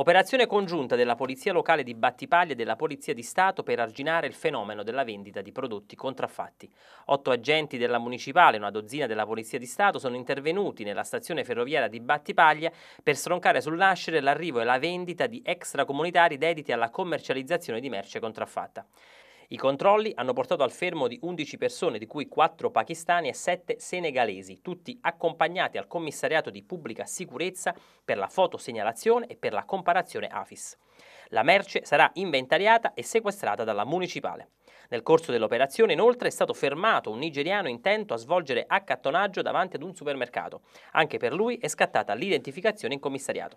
Operazione congiunta della Polizia Locale di Battipaglia e della Polizia di Stato per arginare il fenomeno della vendita di prodotti contraffatti. Otto agenti della Municipale e una dozzina della Polizia di Stato sono intervenuti nella stazione ferroviaria di Battipaglia per stroncare sul nascere l'arrivo e la vendita di extracomunitari dediti alla commercializzazione di merce contraffatta. I controlli hanno portato al fermo di 11 persone, di cui 4 pakistani e 7 senegalesi, tutti accompagnati al commissariato di pubblica sicurezza per la fotosegnalazione e per la comparazione AFIS. La merce sarà inventariata e sequestrata dalla municipale. Nel corso dell'operazione, inoltre, è stato fermato un nigeriano intento a svolgere accattonaggio davanti ad un supermercato. Anche per lui è scattata l'identificazione in commissariato.